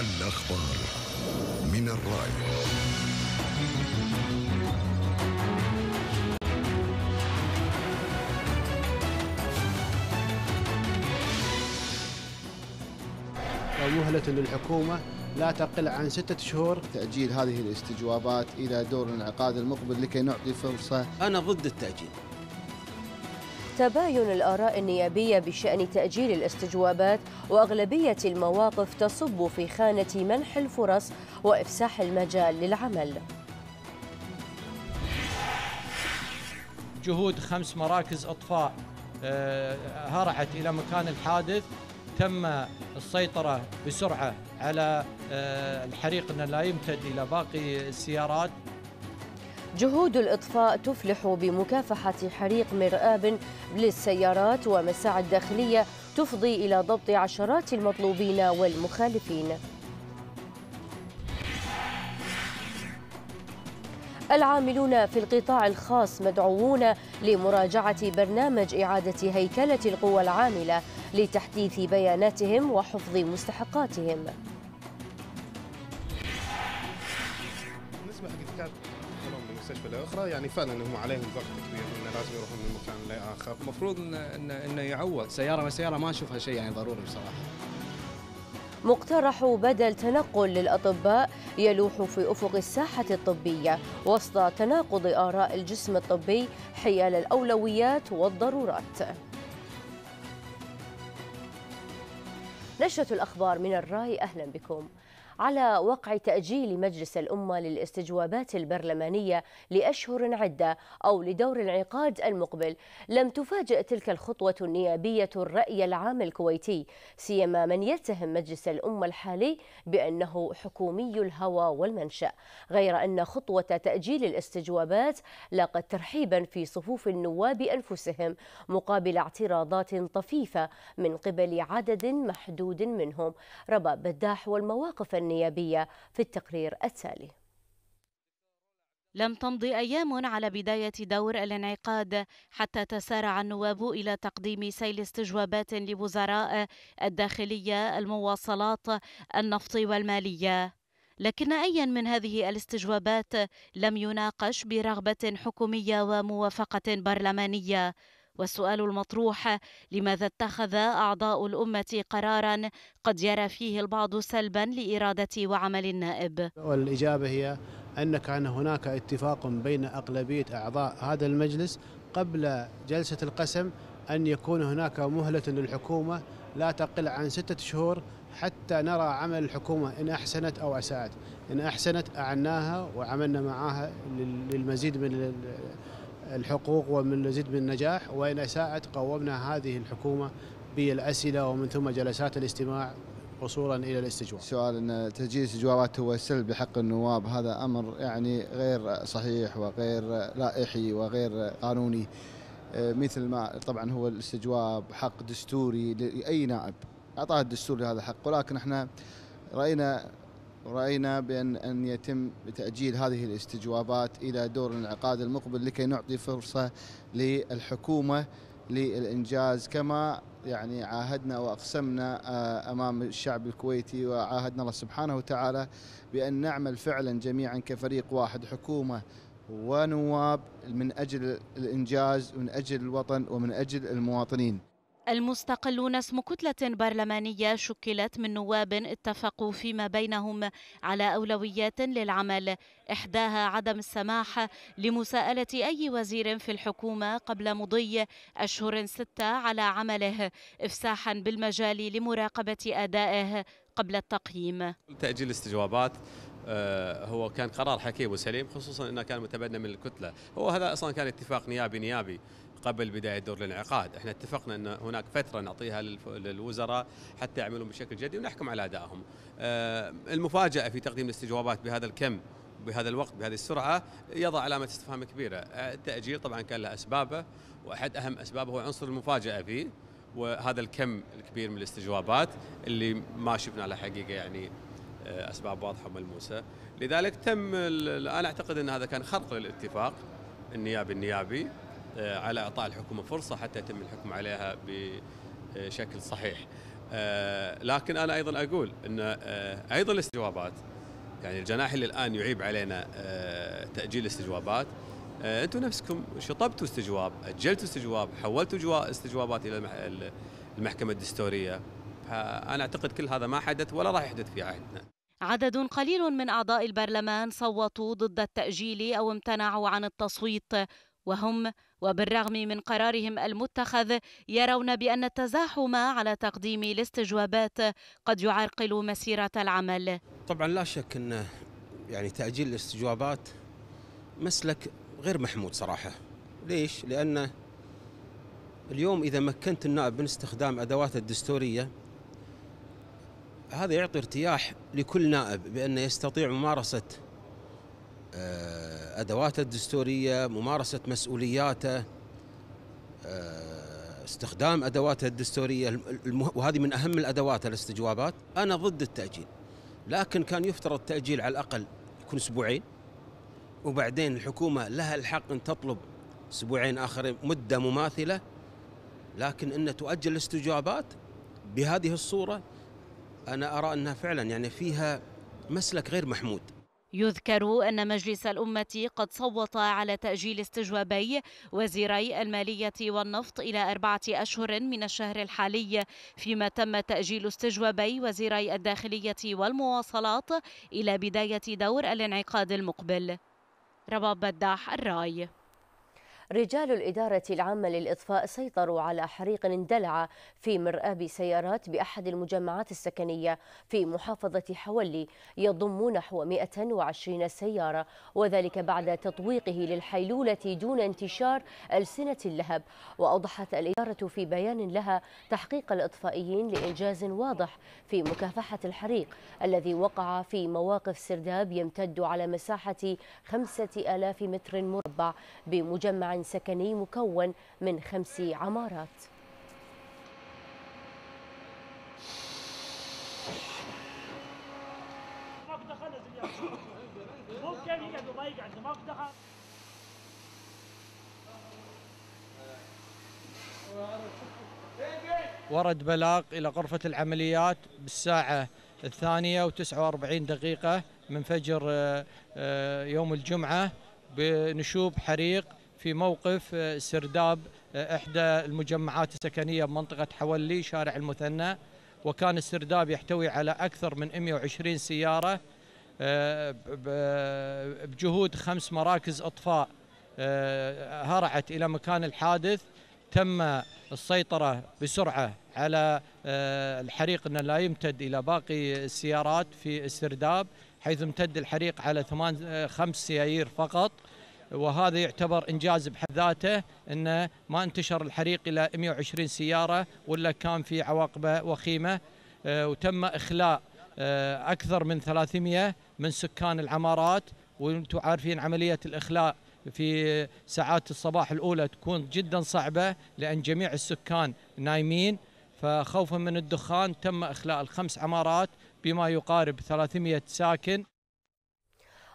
الأخبار من الرأي طيب، ومهلة للحكومة لا تقل عن ستة شهور تأجيل هذه الاستجوابات إلى دور الانعقاد المقبل لكي نعطي فرصة أنا ضد التأجيل تباين الآراء النيابية بشأن تأجيل الاستجوابات وأغلبية المواقف تصب في خانة منح الفرص وإفساح المجال للعمل جهود خمس مراكز إطفاء آه، هرعت إلى مكان الحادث تم السيطرة بسرعة على آه، الحريق أنه لا يمتد إلى باقي السيارات جهود الإطفاء تفلح بمكافحة حريق مرآب للسيارات ومساعي الداخلية تفضي إلى ضبط عشرات المطلوبين والمخالفين العاملون في القطاع الخاص مدعوون لمراجعة برنامج إعادة هيكلة القوى العاملة لتحديث بياناتهم وحفظ مستحقاتهم بالنسبه حق من المستشفى لاخرى يعني فعلا هم عليهم ضغط كبير انه لازم يروحون من مكان لاخر المفروض انه انه يعوض سياره ما سياره ما اشوفها شيء يعني ضروري بصراحه مقترح بدل تنقل للأطباء يلوح في أفق الساحة الطبية وسط تناقض آراء الجسم الطبي حيال الأولويات والضرورات نشرة الأخبار من الرأي أهلا بكم على وقع تأجيل مجلس الأمة للاستجوابات البرلمانية لأشهر عدة أو لدور العقاد المقبل لم تفاجئ تلك الخطوة النيابية الرأي العام الكويتي سيما من يتهم مجلس الأمة الحالي بأنه حكومي الهوى والمنشأ غير أن خطوة تأجيل الاستجوابات لاقت ترحيبا في صفوف النواب أنفسهم مقابل اعتراضات طفيفة من قبل عدد محدود منهم رباب بداح والمواقف النيابية النيابية في التقرير التالي لم تمض أيام على بداية دور الانعقاد حتى تسارع النواب إلى تقديم سيل استجوابات لوزراء الداخلية المواصلات النفط والمالية لكن أيا من هذه الاستجوابات لم يناقش برغبة حكومية وموافقة برلمانية والسؤال المطروح لماذا اتخذ أعضاء الأمة قرارا قد يرى فيه البعض سلبا لإرادة وعمل النائب والإجابة هي أن كان هناك اتفاق بين أغلبية أعضاء هذا المجلس قبل جلسة القسم أن يكون هناك مهلة للحكومة لا تقل عن ستة شهور حتى نرى عمل الحكومة إن أحسنت أو أساءت إن أحسنت أعناها وعملنا معها للمزيد من الحقوق ومن نزيد من النجاح وإن أساءت قومنا هذه الحكومة بالأسئلة ومن ثم جلسات الاستماع وصولا الى الاستجواب. سؤال ان تجهيز استجوابات هو السلب بحق النواب هذا امر يعني غير صحيح وغير لائحي وغير قانوني آه، مثل ما طبعا هو الاستجواب حق دستوري لاي نائب اعطاه الدستور لهذا الحق ولكن احنا راينا ورأينا بأن أن يتم تأجيل هذه الاستجوابات إلى دور الانعقاد المقبل لكي نعطي فرصة للحكومة للإنجاز كما يعني عاهدنا واقسمنا آه، امام الشعب الكويتي وعاهدنا الله سبحانه وتعالى بان نعمل فعلا جميعا كفريق واحد حكومه ونواب من اجل الانجاز ومن اجل الوطن ومن اجل المواطنين المستقلون اسم كتلة برلمانية شكلت من نواب اتفقوا فيما بينهم على أولويات للعمل إحداها عدم السماح لمساءلة أي وزير في الحكومة قبل مضي أشهر ستة على عمله إفساحا بالمجال لمراقبة أدائه قبل التقييم تأجيل الاستجوابات آه، هو كان قرار حكيم وسليم خصوصا انه كان متبنى من الكتله، هو هذا اصلا كان اتفاق نيابي نيابي قبل بدايه دور الانعقاد، احنا اتفقنا ان هناك فتره نعطيها للوزراء حتى يعملون بشكل جدي ونحكم على ادائهم. آه، المفاجاه في تقديم الاستجوابات بهذا الكم بهذا الوقت بهذه السرعه يضع علامه استفهام كبيره، التاجيل طبعا كان له اسبابه واحد اهم اسبابه هو عنصر المفاجاه فيه وهذا الكم الكبير من الاستجوابات اللي ما شفنا على حقيقه يعني آه، اسباب واضحه وملموسه، لذلك تم انا اعتقد ان هذا كان خرق للاتفاق النيابي النيابي آه، على اعطاء الحكومه فرصه حتى يتم الحكم عليها بشكل صحيح. آه، لكن انا ايضا اقول ان آه، ايضا الاستجوابات يعني الجناح اللي الان يعيب علينا تاجيل الاستجوابات انتم نفسكم شطبتوا استجواب، اجلتوا استجواب، حولتوا استجوابات الى المحكمه الدستوريه. انا اعتقد كل هذا ما حدث ولا راح يحدث في عهدنا. عدد قليل من أعضاء البرلمان صوتوا ضد التأجيل أو امتنعوا عن التصويت وهم وبالرغم من قرارهم المتخذ يرون بأن التزاحم على تقديم الاستجوابات قد يعرقل مسيرة العمل طبعا لا شك أن يعني تأجيل الاستجوابات مسلك غير محمود صراحة ليش؟ لأن اليوم إذا مكنت النائب من استخدام أدواته الدستورية هذا يعطي ارتياح لكل نائب بأنه يستطيع ممارسة آه، ادواته الدستوريه ممارسه مسؤولياته آه، استخدام ادواته الدستوريه وهذه من اهم الادوات الاستجوابات انا ضد التاجيل لكن كان يفترض تاجيل على الاقل يكون اسبوعين وبعدين الحكومه لها الحق ان تطلب اسبوعين اخرين مده مماثله لكن ان تؤجل الاستجوابات بهذه الصوره انا ارى انها فعلا يعني فيها مسلك غير محمود يذكر أن مجلس الأمة قد صوت على تأجيل استجوابي وزيري المالية والنفط إلى أربعة أشهر من الشهر الحالي فيما تم تأجيل استجوابي وزيري الداخلية والمواصلات إلى بداية دور الانعقاد المقبل رباب بداح الراي رجال الإدارة العامة للإطفاء سيطروا على حريق اندلع في مرآب سيارات بأحد المجمعات السكنية في محافظة حولي يضم نحو 120 سيارة وذلك بعد تطويقه للحيلولة دون انتشار ألسنة اللهب وأوضحت الإدارة في بيان لها تحقيق الإطفائيين لإنجاز واضح في مكافحة الحريق الذي وقع في مواقف سرداب يمتد على مساحة 5000 متر مربع بمجمع سكني مكون من خمس عمارات ورد بلاغ إلى غرفة العمليات بالساعة الثانية و49 دقيقة من فجر آه، آه، يوم الجمعة بنشوب حريق في موقف آه، سرداب آه، إحدى المجمعات السكنية بمنطقة حولي شارع المثنى وكان السرداب يحتوي على أكثر من 120 سيارة آه، بجهود خمس مراكز إطفاء هرعت إلى مكان الحادث تم السيطرة بسرعة على الحريق أنه لا يمتد إلى باقي السيارات في السرداب حيث امتد الحريق على ثمان خمس سيايير فقط وهذا يعتبر انجاز بحد ذاته انه ما انتشر الحريق الى 120 سياره ولا كان في عواقبه وخيمه آه، وتم اخلاء آه، اكثر من 300 من سكان العمارات وانتم عارفين عمليه الاخلاء في ساعات الصباح الاولى تكون جدا صعبه لان جميع السكان نايمين فخوفا من الدخان تم اخلاء الخمس عمارات بما يقارب 300 ساكن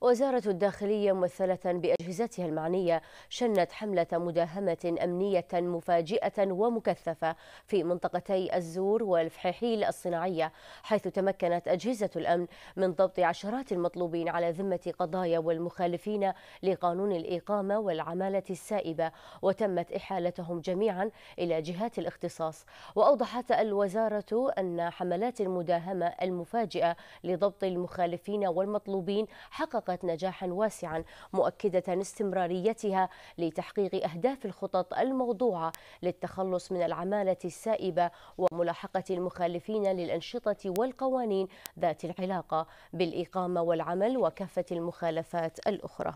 وزارة الداخلية ممثلة بأجهزتها المعنية شنت حملة مداهمة أمنية مفاجئة ومكثفة في منطقتي الزور والفحيحيل الصناعية حيث تمكنت أجهزة الأمن من ضبط عشرات المطلوبين على ذمة قضايا والمخالفين لقانون الإقامة والعمالة السائبة وتمت إحالتهم جميعا إلى جهات الاختصاص وأوضحت الوزارة أن حملات المداهمة المفاجئة لضبط المخالفين والمطلوبين حقق حققت نجاحا واسعا مؤكدة استمراريتها لتحقيق أهداف الخطط الموضوعة للتخلص من العمالة السائبة وملاحقة المخالفين للأنشطة والقوانين ذات العلاقة بالإقامة والعمل وكافة المخالفات الأخرى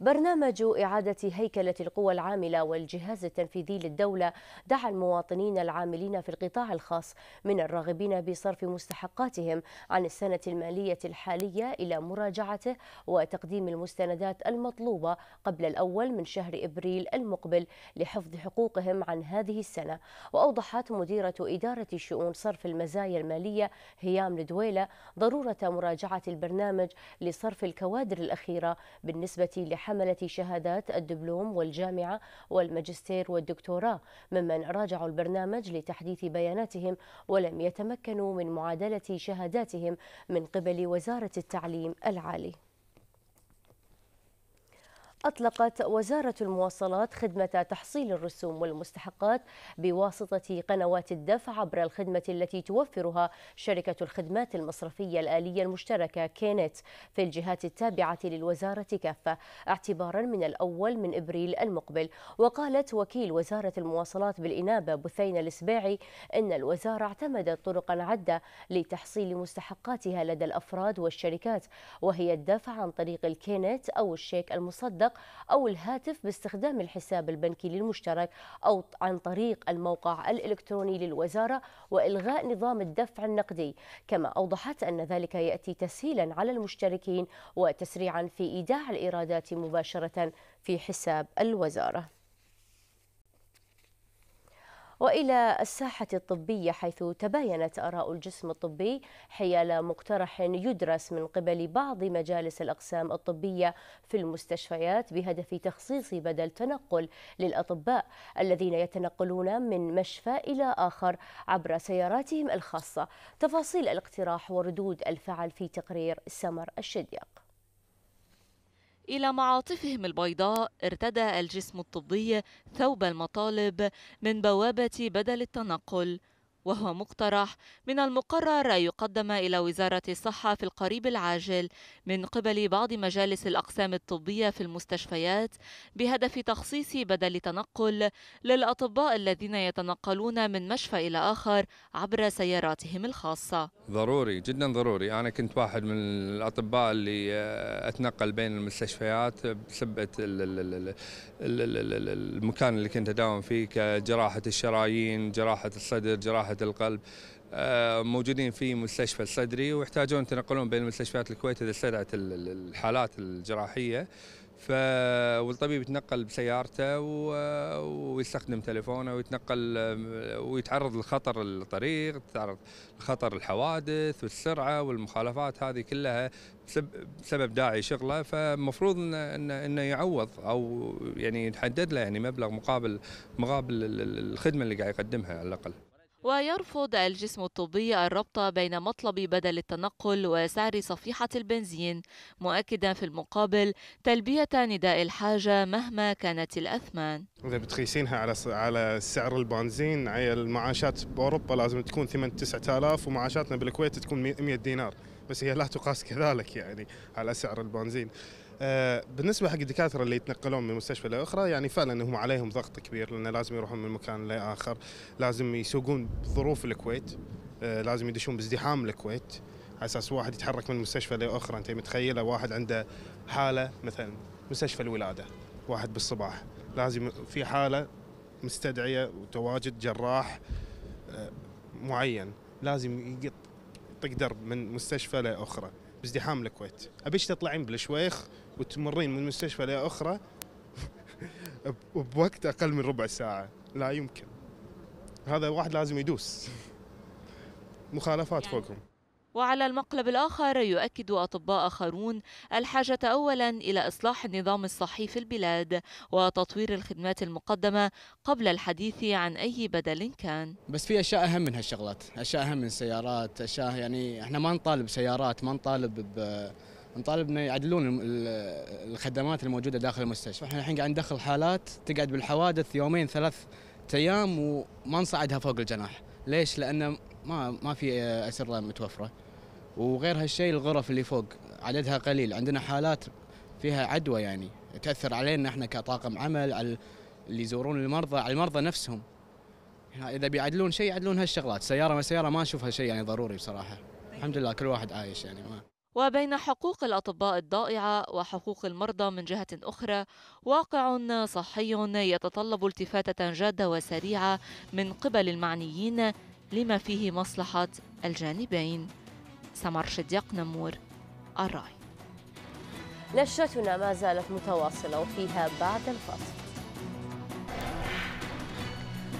برنامج إعادة هيكلة القوى العاملة والجهاز التنفيذي للدولة دعا المواطنين العاملين في القطاع الخاص من الراغبين بصرف مستحقاتهم عن السنة المالية الحالية إلى مراجعته وتقديم المستندات المطلوبة قبل الأول من شهر إبريل المقبل لحفظ حقوقهم عن هذه السنة وأوضحت مديرة إدارة شؤون صرف المزايا المالية هيام لدويلة ضرورة مراجعة البرنامج لصرف الكوادر الأخيرة بالنسبة لحفظ حملة شهادات الدبلوم والجامعة والماجستير والدكتوراه ممن راجعوا البرنامج لتحديث بياناتهم ولم يتمكنوا من معادلة شهاداتهم من قبل وزارة التعليم العالي أطلقت وزارة المواصلات خدمة تحصيل الرسوم والمستحقات بواسطة قنوات الدفع عبر الخدمة التي توفرها شركة الخدمات المصرفية الآلية المشتركة كينت في الجهات التابعة للوزارة كافة اعتبارا من الأول من إبريل المقبل وقالت وكيل وزارة المواصلات بالإنابة بثينة السبيعي أن الوزارة اعتمدت طرقا عدة لتحصيل مستحقاتها لدى الأفراد والشركات وهي الدفع عن طريق الكينت أو الشيك المصدق المغلق أو الهاتف باستخدام الحساب البنكي للمشترك أو عن طريق الموقع الإلكتروني للوزارة وإلغاء نظام الدفع النقدي كما أوضحت أن ذلك يأتي تسهيلا على المشتركين وتسريعا في إيداع الإيرادات مباشرة في حساب الوزارة والى الساحه الطبيه حيث تباينت اراء الجسم الطبي حيال مقترح يدرس من قبل بعض مجالس الاقسام الطبيه في المستشفيات بهدف تخصيص بدل تنقل للاطباء الذين يتنقلون من مشفى الى اخر عبر سياراتهم الخاصه تفاصيل الاقتراح وردود الفعل في تقرير سمر الشديق إلى معاطفهم البيضاء ارتدى الجسم الطبي ثوب المطالب من بوابة بدل التنقل وهو مقترح من المقرر أن يقدم إلى وزارة الصحة في القريب العاجل من قبل بعض مجالس الأقسام الطبية في المستشفيات بهدف تخصيص بدل تنقل للأطباء الذين يتنقلون من مشفى إلى آخر عبر سياراتهم الخاصة ضروري جدا ضروري أنا كنت واحد من الأطباء اللي آه، أتنقل بين المستشفيات بسبة المكان اللي كنت أداوم فيه كجراحة الشرايين جراحة الصدر جراحة جراحه القلب آه، موجودين في مستشفى الصدري ويحتاجون يتنقلون بين مستشفيات الكويت اذا استدعت الحالات الجراحيه ف والطبيب يتنقل بسيارته ويستخدم تليفونه ويتنقل آه، ويتعرض لخطر الطريق تعرض لخطر الحوادث والسرعه والمخالفات هذه كلها بسبب داعي شغله فالمفروض انه انه يعوض او يعني يتحدد له يعني مبلغ مقابل مقابل الخدمه اللي قاعد يقدمها على الاقل ويرفض الجسم الطبي الربط بين مطلب بدل التنقل وسعر صفيحة البنزين مؤكدا في المقابل تلبية نداء الحاجة مهما كانت الأثمان إذا بتقيسينها على على سعر البنزين المعاشات بأوروبا لازم تكون 8 9000 ومعاشاتنا بالكويت تكون 100 دينار بس هي لا تقاس كذلك يعني على سعر البنزين آه، بالنسبه حق الدكاتره اللي يتنقلون من مستشفى لاخرى يعني فعلا هم عليهم ضغط كبير لان لازم يروحون من مكان لاخر لازم يسوقون بظروف الكويت آه، لازم يدشون بازدحام الكويت على اساس واحد يتحرك من مستشفى لاخرى انت متخيله واحد عنده حاله مثلا مستشفى الولاده واحد بالصباح لازم في حاله مستدعيه وتواجد جراح آه، معين لازم يطق من مستشفى لاخرى بازدحام الكويت ابيش تطلعين بالشويخ وتمرين من مستشفى لاخرى بوقت اقل من ربع ساعه لا يمكن هذا واحد لازم يدوس مخالفات يعني. فوقهم وعلى المقلب الآخر يؤكد أطباء آخرون الحاجة أولا إلى إصلاح النظام الصحي في البلاد وتطوير الخدمات المقدمة قبل الحديث عن أي بدل كان بس في أشياء أهم من هالشغلات أشياء أهم من سيارات أشياء يعني إحنا ما نطالب سيارات ما نطالب ب نطالب انه يعدلون الخدمات الموجوده داخل المستشفى، احنا الحين قاعد ندخل حالات تقعد بالحوادث يومين ثلاث ايام وما نصعدها فوق الجناح، ليش؟ لان ما ما في اسره متوفره. وغير هالشيء الغرف اللي فوق عددها قليل، عندنا حالات فيها عدوى يعني تاثر علينا احنا كطاقم عمل على اللي يزورون المرضى على المرضى نفسهم. يعني اذا بيعدلون شيء يعدلون هالشغلات، سياره ما سياره ما اشوف هالشيء يعني ضروري بصراحه. الحمد لله كل واحد عايش يعني ما وبين حقوق الأطباء الضائعة وحقوق المرضى من جهة أخرى واقع صحي يتطلب التفاتة جادة وسريعة من قبل المعنيين لما فيه مصلحة الجانبين سمر شديق نمور الرأي نشرتنا ما زالت متواصلة وفيها بعد الفاصل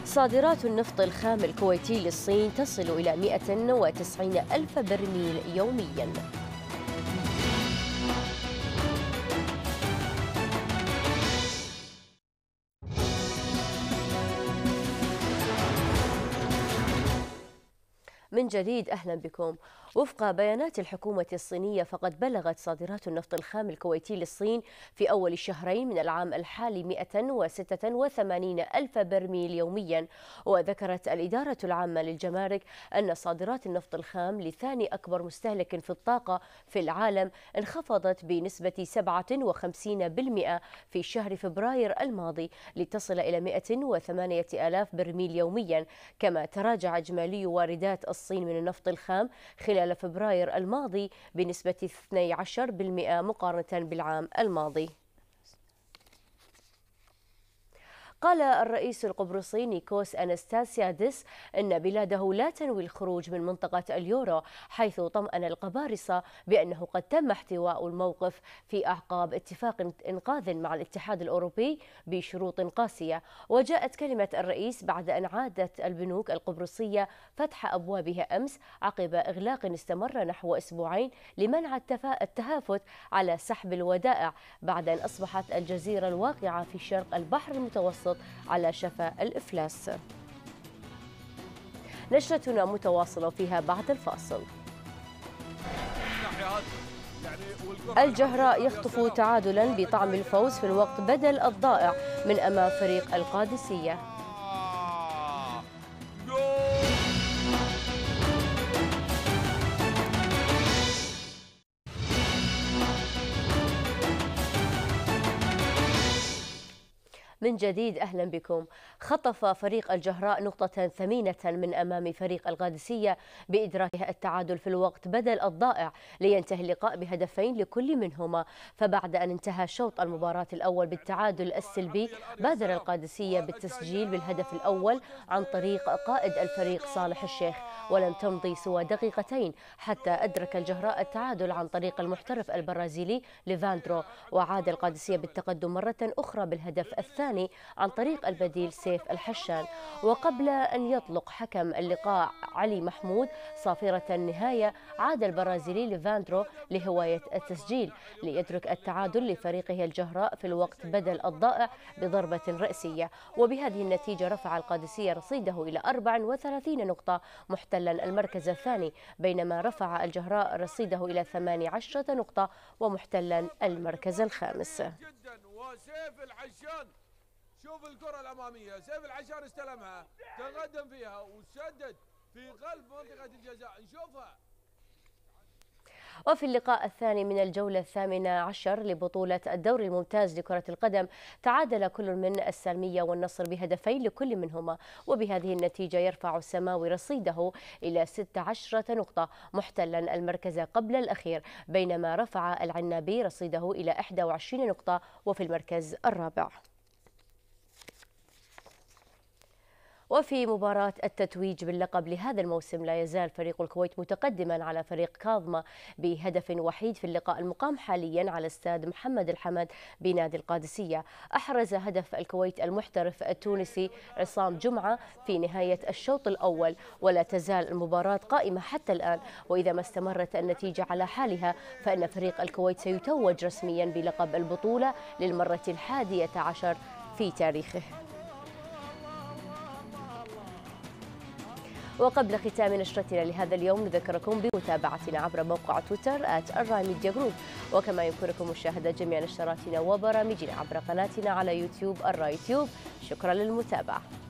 صادرات النفط الخام الكويتي للصين تصل إلى 190 ألف برميل يومياً من جديد أهلا بكم وفق بيانات الحكومة الصينية فقد بلغت صادرات النفط الخام الكويتي للصين في أول شهرين من العام الحالي 186 ألف برميل يوميا وذكرت الإدارة العامة للجمارك أن صادرات النفط الخام لثاني أكبر مستهلك في الطاقة في العالم انخفضت بنسبة 57% في شهر فبراير الماضي لتصل إلى 108 ألاف برميل يوميا كما تراجع إجمالي واردات الصين من النفط الخام خلال خلال فبراير الماضي بنسبة 12% مقارنة بالعام الماضي قال الرئيس القبرصي نيكوس أنستاسيادس أن بلاده لا تنوي الخروج من منطقة اليورو حيث طمأن القبارصة بأنه قد تم احتواء الموقف في أعقاب اتفاق إنقاذ مع الاتحاد الأوروبي بشروط قاسية وجاءت كلمة الرئيس بعد أن عادت البنوك القبرصية فتح أبوابها أمس عقب إغلاق استمر نحو أسبوعين لمنع التهافت على سحب الودائع بعد أن أصبحت الجزيرة الواقعة في شرق البحر المتوسط المتوسط على شفا الإفلاس نشرتنا متواصلة فيها بعد الفاصل الجهراء يخطف تعادلا بطعم الفوز في الوقت بدل الضائع من أمام فريق القادسية من جديد أهلا بكم خطف فريق الجهراء نقطة ثمينة من أمام فريق القادسية بإدراكه التعادل في الوقت بدل الضائع لينتهي اللقاء بهدفين لكل منهما فبعد أن انتهى شوط المباراة الأول بالتعادل السلبي بادر القادسية بالتسجيل بالهدف الأول عن طريق قائد الفريق صالح الشيخ ولم تمضي سوى دقيقتين حتى أدرك الجهراء التعادل عن طريق المحترف البرازيلي ليفاندرو وعاد القادسية بالتقدم مرة أخرى بالهدف الثاني الثاني عن طريق البديل سيف الحشان وقبل أن يطلق حكم اللقاء علي محمود صافرة النهاية عاد البرازيلي ليفاندرو لهواية التسجيل ليترك التعادل لفريقه الجهراء في الوقت بدل الضائع بضربة رأسية وبهذه النتيجة رفع القادسية رصيده إلى 34 نقطة محتلا المركز الثاني بينما رفع الجهراء رصيده إلى 18 نقطة ومحتلا المركز الخامس شوف الكرة الأمامية سيف العشار استلمها تقدم فيها وسدد في قلب منطقة الجزاء نشوفها وفي اللقاء الثاني من الجولة الثامنة عشر لبطولة الدوري الممتاز لكرة القدم تعادل كل من السالمية والنصر بهدفين لكل منهما وبهذه النتيجة يرفع السماوي رصيده إلى 16 نقطة محتلا المركز قبل الأخير بينما رفع العنابي رصيده إلى 21 نقطة وفي المركز الرابع وفي مباراة التتويج باللقب لهذا الموسم لا يزال فريق الكويت متقدما على فريق كاظمة بهدف وحيد في اللقاء المقام حاليا على استاد محمد الحمد بنادي القادسية أحرز هدف الكويت المحترف التونسي عصام جمعة في نهاية الشوط الأول ولا تزال المباراة قائمة حتى الآن وإذا ما استمرت النتيجة على حالها فإن فريق الكويت سيتوج رسميا بلقب البطولة للمرة الحادية عشر في تاريخه وقبل ختام نشرتنا لهذا اليوم نذكركم بمتابعتنا عبر موقع تويتر آت الراميديا جروب وكما يمكنكم مشاهدة جميع نشراتنا وبرامجنا عبر قناتنا على يوتيوب الراي تيوب شكرا للمتابعة